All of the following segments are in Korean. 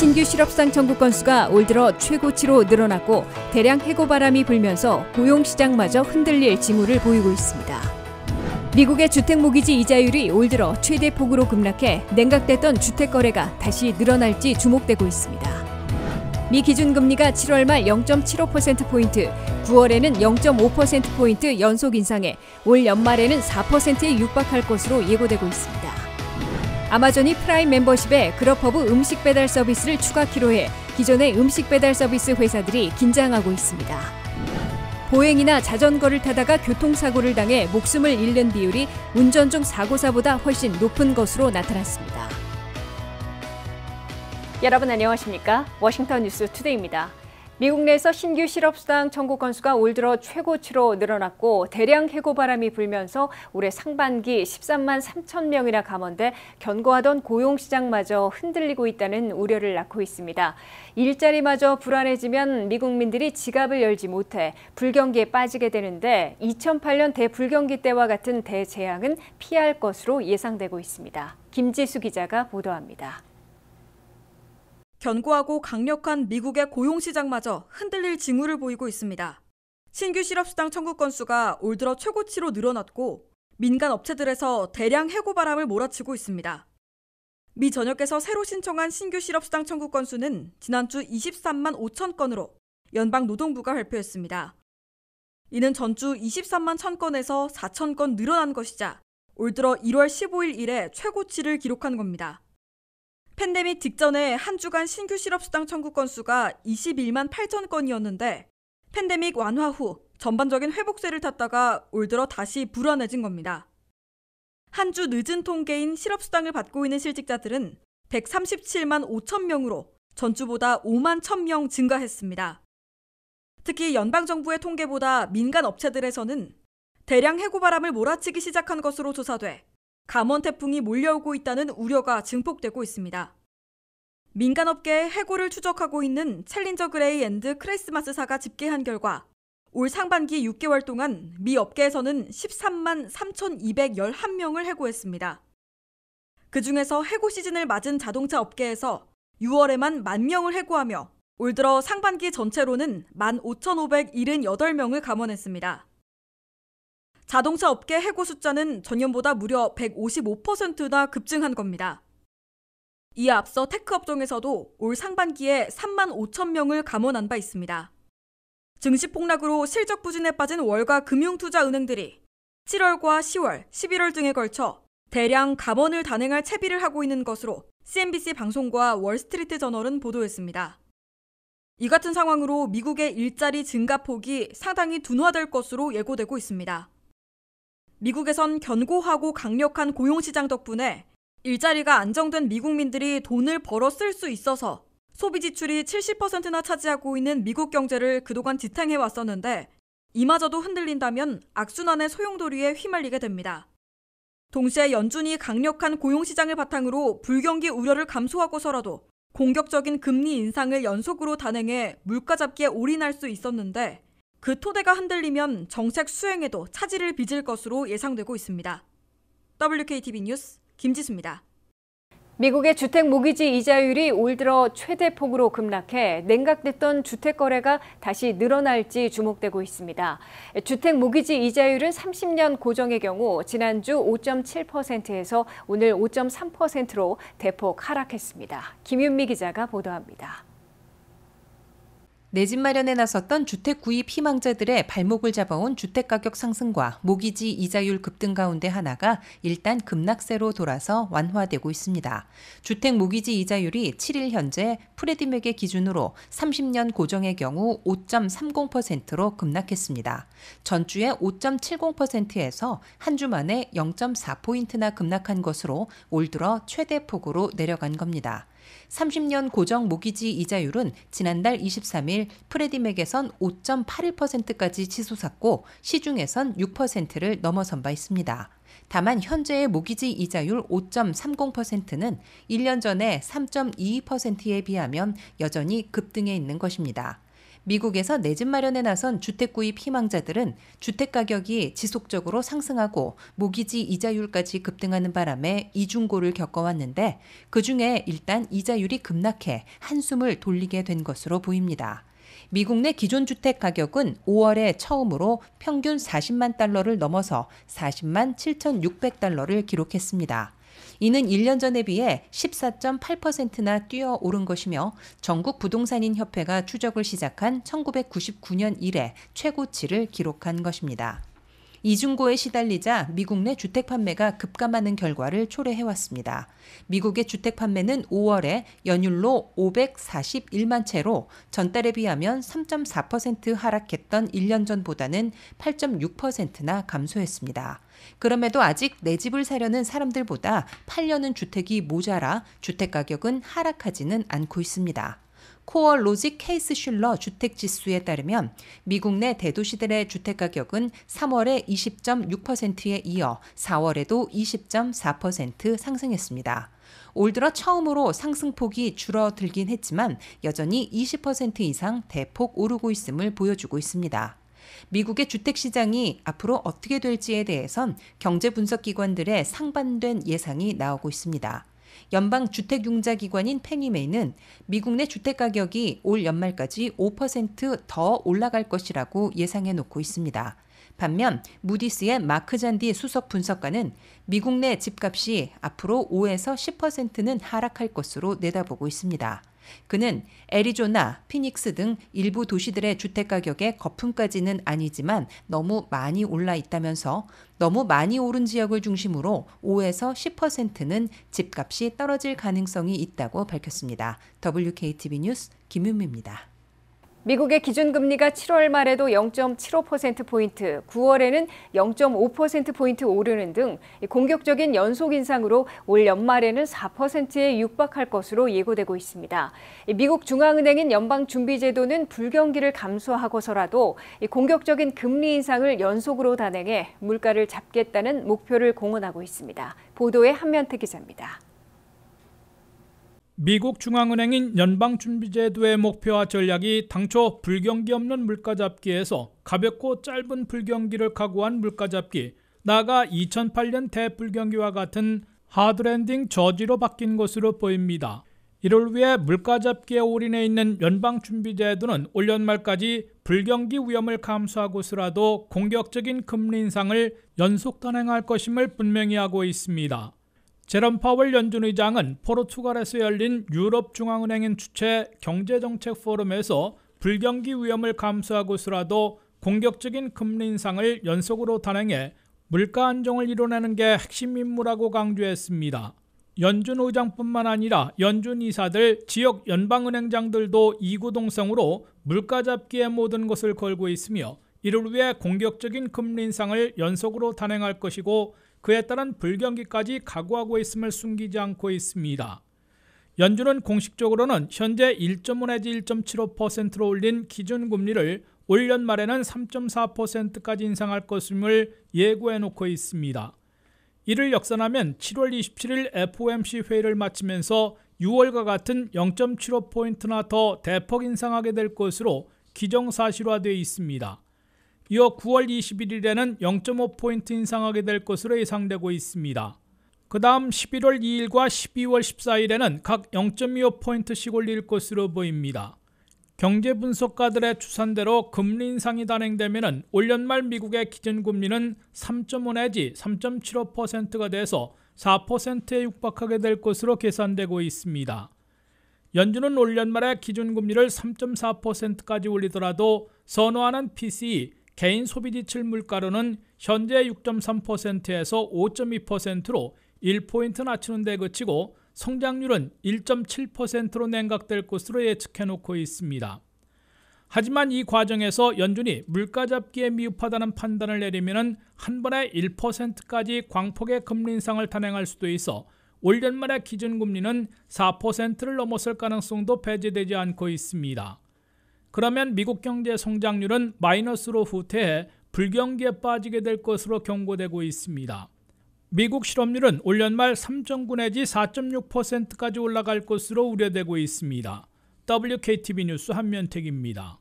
신규 실업상 청구 건수가 올 들어 최고치로 늘어났고 대량 해고 바람이 불면서 고용 시장마저 흔들릴 징후를 보이고 있습니다. 미국의 주택 모기지 이자율이 올 들어 최대 폭으로 급락해 냉각됐던 주택 거래가 다시 늘어날지 주목되고 있습니다. 미 기준금리가 7월 말 0.75%포인트, 9월에는 0.5%포인트 연속 인상해 올 연말에는 4%에 육박할 것으로 예고되고 있습니다. 아마존이 프라임 멤버십에 그러퍼브 음식 배달 서비스를 추가키로 해 기존의 음식 배달 서비스 회사들이 긴장하고 있습니다. 보행이나 자전거를 타다가 교통사고를 당해 목숨을 잃는 비율이 운전 중 사고사보다 훨씬 높은 것으로 나타났습니다. 여러분 안녕하십니까? 워싱턴 뉴스 투데이입니다. 미국 내에서 신규 실업수당 청구 건수가 올 들어 최고치로 늘어났고 대량 해고 바람이 불면서 올해 상반기 13만 3천 명이나 감원돼 견고하던 고용시장마저 흔들리고 있다는 우려를 낳고 있습니다. 일자리마저 불안해지면 미국민들이 지갑을 열지 못해 불경기에 빠지게 되는데 2008년 대불경기 때와 같은 대재앙은 피할 것으로 예상되고 있습니다. 김지수 기자가 보도합니다. 견고하고 강력한 미국의 고용시장마저 흔들릴 징후를 보이고 있습니다. 신규 실업수당 청구 건수가 올 들어 최고치로 늘어났고 민간 업체들에서 대량 해고 바람을 몰아치고 있습니다. 미 전역에서 새로 신청한 신규 실업수당 청구 건수는 지난주 23만 5천 건으로 연방 노동부가 발표했습니다. 이는 전주 23만 1천 건에서 4천 건 늘어난 것이자 올 들어 1월 15일 이래 최고치를 기록한 겁니다. 팬데믹 직전에 한 주간 신규 실업수당 청구 건수가 21만 8천 건이었는데 팬데믹 완화 후 전반적인 회복세를 탔다가 올 들어 다시 불안해진 겁니다. 한 주 늦은 통계인 실업수당을 받고 있는 실직자들은 137만 5천 명으로 전주보다 5만 1천 명 증가했습니다. 특히 연방정부의 통계보다 민간 업체들에서는 대량 해고바람을 몰아치기 시작한 것으로 조사돼 감원 태풍이 몰려오고 있다는 우려가 증폭되고 있습니다. 민간업계의 해고를 추적하고 있는 챌린저 그레이 앤드 크리스마스사가 집계한 결과 올 상반기 6개월 동안 미 업계에서는 13만 3,211명을 해고했습니다. 그중에서 해고 시즌을 맞은 자동차 업계에서 6월에만 1만 명을 해고하며 올 들어 상반기 전체로는 1 5,578명을 감원했습니다. 자동차 업계 해고 숫자는 전년보다 무려 155%나 급증한 겁니다. 이에 앞서 테크 업종에서도 올 상반기에 3만 5천 명을 감원한 바 있습니다. 증시 폭락으로 실적 부진에 빠진 월가 금융투자은행들이 7월과 10월, 11월 등에 걸쳐 대량 감원을 단행할 채비를 하고 있는 것으로 CNBC 방송과 월스트리트 저널은 보도했습니다. 이 같은 상황으로 미국의 일자리 증가 폭이 상당히 둔화될 것으로 예고되고 있습니다. 미국에선 견고하고 강력한 고용시장 덕분에 일자리가 안정된 미국민들이 돈을 벌어 쓸 수 있어서 소비 지출이 70%나 차지하고 있는 미국 경제를 그동안 지탱해 왔었는데 이마저도 흔들린다면 악순환의 소용돌이에 휘말리게 됩니다. 동시에 연준이 강력한 고용시장을 바탕으로 불경기 우려를 감소하고서라도 공격적인 금리 인상을 연속으로 단행해 물가 잡기에 올인할 수 있었는데 그 토대가 흔들리면 정책 수행에도 차질을 빚을 것으로 예상되고 있습니다. WKTV 뉴스 김지수입니다. 미국의 주택 모기지 이자율이 올 들어 최대폭으로 급락해 냉각됐던 주택 거래가 다시 늘어날지 주목되고 있습니다. 주택 모기지 이자율은 30년 고정의 경우 지난주 5.7%에서 오늘 5.3%로 대폭 하락했습니다. 김윤미 기자가 보도합니다. 내집 마련에 나섰던 주택 구입 희망자들의 발목을 잡아온 주택 가격 상승과 모기지 이자율 급등 가운데 하나가 일단 급락세로 돌아서 완화되고 있습니다. 주택 모기지 이자율이 7일 현재 프레디맥의 기준으로 30년 고정의 경우 5.30%로 급락했습니다. 전주에 5.70%에서 한 주 만에 0.4포인트나 급락한 것으로 올 들어 최대 폭으로 내려간 겁니다. 30년 고정 모기지 이자율은 지난달 23일 프레디맥에선 5.81%까지 치솟았고 시중에선 6%를 넘어선 바 있습니다. 다만 현재의 모기지 이자율 5.30%는 1년 전에 3.22%에 비하면 여전히 급등해 있는 것입니다. 미국에서 내 집 마련에 나선 주택 구입 희망자들은 주택 가격이 지속적으로 상승하고 모기지 이자율까지 급등하는 바람에 이중고를 겪어왔는데 그중에 일단 이자율이 급락해 한숨을 돌리게 된 것으로 보입니다. 미국 내 기존 주택 가격은 5월에 처음으로 평균 40만 달러를 넘어서 40만 7,600달러를 기록했습니다. 이는 1년 전에 비해 14.8%나 뛰어 오른 것이며 전국 부동산인 협회가 추적을 시작한 1999년 이래 최고치를 기록한 것입니다. 이중고에 시달리자 미국 내 주택 판매가 급감하는 결과를 초래해왔습니다. 미국의 주택 판매는 5월에 연율로 541만 채로 전달에 비하면 3.4% 하락했던 1년 전보다는 8.6%나 감소했습니다. 그럼에도 아직 내 집을 사려는 사람들보다 팔려는 주택이 모자라 주택 가격은 하락하지는 않고 있습니다. 코어 로직 케이스 슐러 주택 지수에 따르면 미국 내 대도시들의 주택 가격은 3월에 20.6%에 이어 4월에도 20.4% 상승했습니다. 올 들어 처음으로 상승폭이 줄어들긴 했지만 여전히 20% 이상 대폭 오르고 있음을 보여주고 있습니다. 미국의 주택 시장이 앞으로 어떻게 될지에 대해선 경제 분석 기관들의 상반된 예상이 나오고 있습니다. 연방 주택융자기관인 페니메이는 미국 내 주택 가격이 올 연말까지 5%더 올라갈 것이라고 예상해 놓고 있습니다. 반면 무디스의 마크 잔디 수석 분석가는 미국 내 집값이 앞으로 5에서 10%는 하락할 것으로 내다보고 있습니다. 그는 애리조나, 피닉스 등 일부 도시들의 주택 가격의 거품까지는 아니지만 너무 많이 올라 있다면서 너무 많이 오른 지역을 중심으로 5에서 10%는 집값이 떨어질 가능성이 있다고 밝혔습니다. WKTV 뉴스 김윤미입니다. 미국의 기준금리가 7월 말에도 0.75%포인트, 9월에는 0.5%포인트 오르는 등 공격적인 연속 인상으로 올 연말에는 4%에 육박할 것으로 예고되고 있습니다. 미국 중앙은행인 연방준비제도는 불경기를 감소하고서라도 공격적인 금리 인상을 연속으로 단행해 물가를 잡겠다는 목표를 공언하고 있습니다. 보도에 한면태 기자입니다. 미국 중앙은행인 연방준비제도의 목표와 전략이 당초 불경기 없는 물가잡기에서 가볍고 짧은 불경기를 각오한 물가잡기, 나아가 2008년 대불경기와 같은 하드랜딩 저지로 바뀐 것으로 보입니다. 이를 위해 물가잡기에 올인해 있는 연방준비제도는 올 연말까지 불경기 위험을 감수하고서라도 공격적인 금리 인상을 연속 단행할 것임을 분명히 하고 있습니다. 제롬 파월 연준 의장은 포르투갈에서 열린 유럽중앙은행인 주최 경제정책 포럼에서 불경기 위험을 감수하고서라도 공격적인 금리 인상을 연속으로 단행해 물가 안정을 이뤄내는 게 핵심 임무라고 강조했습니다. 연준 의장뿐만 아니라 연준 이사들, 지역 연방은행장들도 이구동성으로 물가 잡기에 모든 것을 걸고 있으며 이를 위해 공격적인 금리 인상을 연속으로 단행할 것이고 그에 따른 불경기까지 각오하고 있음을 숨기지 않고 있습니다. 연준은 공식적으로는 현재 1.5 내지 1.75%로 올린 기준금리를 올 연말에는 3.4%까지 인상할 것임을 예고해 놓고 있습니다. 이를 역산하면 7월 27일 FOMC 회의를 마치면서 6월과 같은 0.75포인트나 더 대폭 인상하게 될 것으로 기정사실화되어 있습니다. 이어 9월 21일에는 0.5포인트 인상하게 될 것으로 예상되고 있습니다. 그 다음 11월 2일과 12월 14일에는 각 0.25포인트씩 올릴 것으로 보입니다. 경제 분석가들의 추산대로 금리 인상이 단행되면 올 연말 미국의 기준금리는 3.5 내지 3.75%가 돼서 4%에 육박하게 될 것으로 계산되고 있습니다. 연준은 올 연말에 기준금리를 3.4%까지 올리더라도 선호하는 PCE 개인 소비지출 물가로는 현재 6.3%에서 5.2%로 1포인트 낮추는 데 그치고 성장률은 1.7%로 냉각될 것으로 예측해놓고 있습니다. 하지만 이 과정에서 연준이 물가 잡기에 미흡하다는 판단을 내리면 한 번에 1%까지 광폭의 금리 인상을 단행할 수도 있어 올 연말의 기준금리는 4%를 넘었을 가능성도 배제되지 않고 있습니다. 그러면 미국 경제 성장률은 마이너스로 후퇴해 불경기에 빠지게 될 것으로 경고되고 있습니다. 미국 실업률은 올 연말 3.9 내지 4.6%까지 올라갈 것으로 우려되고 있습니다. WKTV 뉴스 한면택입니다.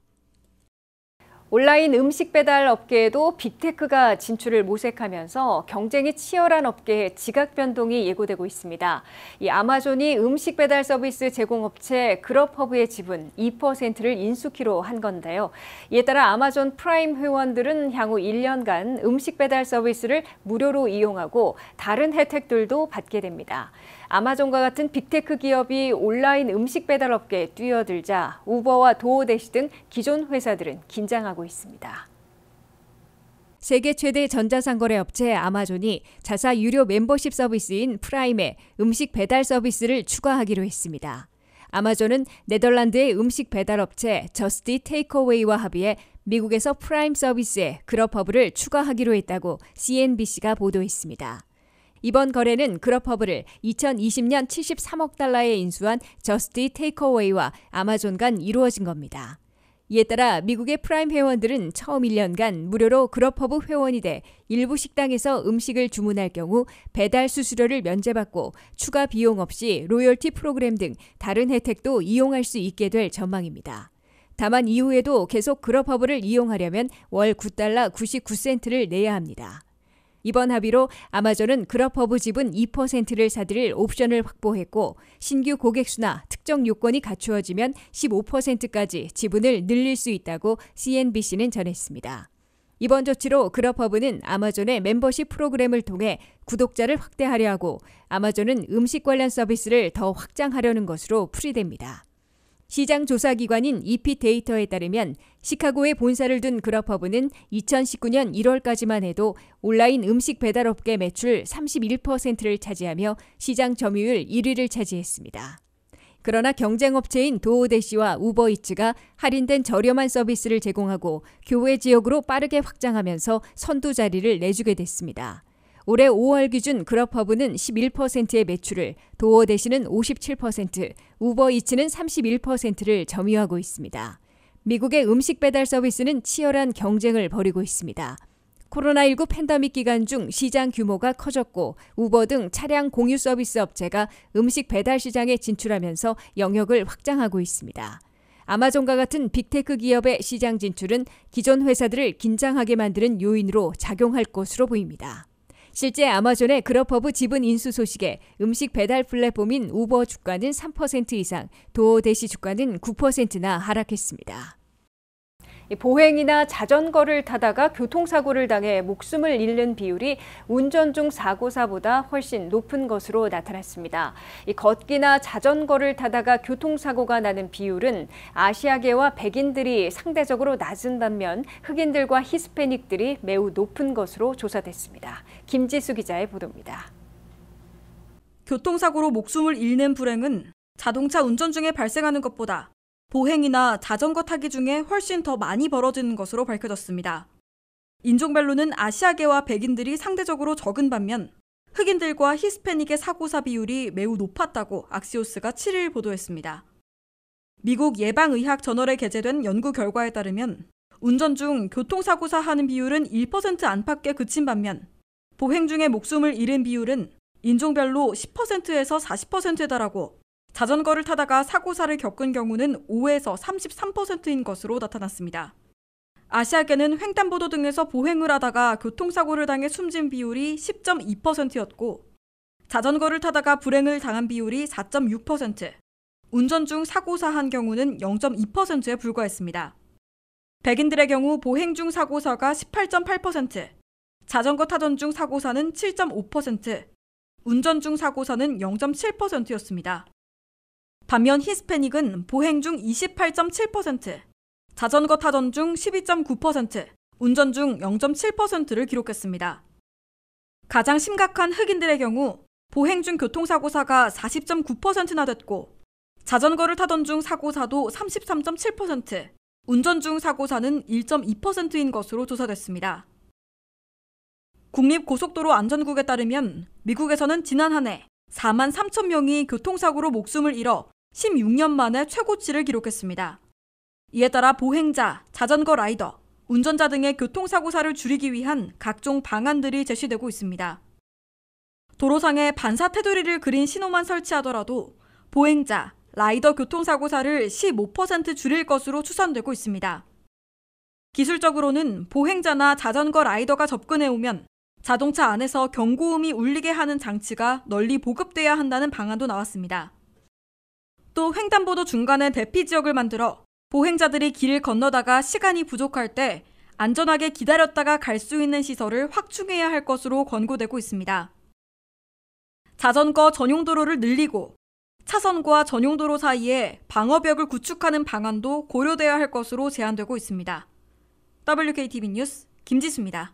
온라인 음식 배달 업계에도 빅테크가 진출을 모색하면서 경쟁이 치열한 업계에 지각 변동이 예고되고 있습니다. 이 아마존이 음식 배달 서비스 제공업체 그럽허브의 지분 2%를 인수키로 한 건데요. 이에 따라 아마존 프라임 회원들은 향후 1년간 음식 배달 서비스를 무료로 이용하고 다른 혜택들도 받게 됩니다. 아마존과 같은 빅테크 기업이 온라인 음식 배달 업계에 뛰어들자 우버와 도어대시 등 기존 회사들은 긴장하고 있습니다. 세계 최대 전자상거래 업체 아마존이 자사 유료 멤버십 서비스인 프라임에 음식 배달 서비스를 추가하기로 했습니다. 아마존은 네덜란드의 음식 배달 업체 저스티 테이크어웨이와 합의해 미국에서 프라임 서비스에 그럽 허브를 추가하기로 했다고 CNBC가 보도했습니다. 이번 거래는 그룹허브를 2020년 73억 달러에 인수한 저스티 테이커웨이와 아마존 간 이루어진 겁니다. 이에 따라 미국의 프라임 회원들은 처음 1년간 무료로 그룹허브 회원이 돼 일부 식당에서 음식을 주문할 경우 배달 수수료를 면제받고 추가 비용 없이 로열티 프로그램 등 다른 혜택도 이용할 수 있게 될 전망입니다. 다만 이후에도 계속 그룹허브를 이용하려면 월 9달러 99센트를 내야 합니다. 이번 합의로 아마존은 그룹퍼브 지분 2%를 사들일 옵션을 확보했고 신규 고객 수나 특정 요건이 갖추어지면 15%까지 지분을 늘릴 수 있다고 CNBC는 전했습니다. 이번 조치로 그룹허브는 아마존의 멤버십 프로그램을 통해 구독자를 확대하려 하고 아마존은 음식 관련 서비스를 더 확장하려는 것으로 풀이됩니다. 시장 조사 기관인 EP 데이터에 따르면 시카고에 본사를 둔 그럽허브는 2019년 1월까지만 해도 온라인 음식 배달업계 매출 31%를 차지하며 시장 점유율 1위를 차지했습니다. 그러나 경쟁업체인 도어대시와 우버이츠가 할인된 저렴한 서비스를 제공하고 교외 지역으로 빠르게 확장하면서 선두 자리를 내주게 됐습니다. 올해 5월 기준 그럽허브는 11%의 매출을, 도어 대신은 57%, 우버이츠는 31%를 점유하고 있습니다. 미국의 음식 배달 서비스는 치열한 경쟁을 벌이고 있습니다. 코로나19 팬데믹 기간 중 시장 규모가 커졌고 우버 등 차량 공유 서비스 업체가 음식 배달 시장에 진출하면서 영역을 확장하고 있습니다. 아마존과 같은 빅테크 기업의 시장 진출은 기존 회사들을 긴장하게 만드는 요인으로 작용할 것으로 보입니다. 실제 아마존의 그로퍼브 지분 인수 소식에 음식 배달 플랫폼인 우버 주가는 3% 이상, 도어 대시 주가는 9%나 하락했습니다. 보행이나 자전거를 타다가 교통사고를 당해 목숨을 잃는 비율이 운전 중 사고사보다 훨씬 높은 것으로 나타났습니다. 걷기나 자전거를 타다가 교통사고가 나는 비율은 아시아계와 백인들이 상대적으로 낮은 반면 흑인들과 히스패닉들이 매우 높은 것으로 조사됐습니다. 김지수 기자의 보도입니다. 교통사고로 목숨을 잃는 불행은 자동차 운전 중에 발생하는 것보다 보행이나 자전거 타기 중에 훨씬 더 많이 벌어지는 것으로 밝혀졌습니다. 인종별로는 아시아계와 백인들이 상대적으로 적은 반면 흑인들과 히스패닉의 사고사 비율이 매우 높았다고 악시오스가 7일 보도했습니다. 미국 예방의학 저널에 게재된 연구 결과에 따르면 운전 중 교통사고사 하는 비율은 1% 안팎에 그친 반면 보행 중에 목숨을 잃은 비율은 인종별로 10%에서 40%에 달하고 자전거를 타다가 사고사를 겪은 경우는 5에서 33%인 것으로 나타났습니다. 아시아계는 횡단보도 등에서 보행을 하다가 교통사고를 당해 숨진 비율이 10.2%였고, 자전거를 타다가 불행을 당한 비율이 4.6%, 운전 중 사고사한 경우는 0.2%에 불과했습니다. 백인들의 경우 보행 중 사고사가 18.8%, 자전거 타던 중 사고사는 7.5%, 운전 중 사고사는 0.7%였습니다. 반면 히스패닉은 보행 중 28.7%, 자전거 타던 중 12.9%, 운전 중 0.7%를 기록했습니다. 가장 심각한 흑인들의 경우 보행 중 교통사고 사가 40.9%나 됐고 자전거를 타던 중 사고사도 33.7%, 운전 중 사고사는 1.2%인 것으로 조사됐습니다. 국립고속도로 안전국에 따르면 미국에서는 지난 한해 4만 3천 명이 교통사고로 목숨을 잃어 16년 만에 최고치를 기록했습니다. 이에 따라 보행자, 자전거 라이더, 운전자 등의 교통사고 사를 줄이기 위한 각종 방안들이 제시되고 있습니다. 도로상에 반사 테두리를 그린 신호만 설치하더라도 보행자, 라이더 교통사고사를 15% 줄일 것으로 추산되고 있습니다. 기술적으로는 보행자나 자전거 라이더가 접근해오면 자동차 안에서 경고음이 울리게 하는 장치가 널리 보급돼야 한다는 방안도 나왔습니다. 또 횡단보도 중간에 대피 지역을 만들어 보행자들이 길을 건너다가 시간이 부족할 때 안전하게 기다렸다가 갈 수 있는 시설을 확충해야 할 것으로 권고되고 있습니다. 자전거 전용 도로를 늘리고 차선과 전용 도로 사이에 방어벽을 구축하는 방안도 고려돼야 할 것으로 제안되고 있습니다. WKTV 뉴스 김지수입니다.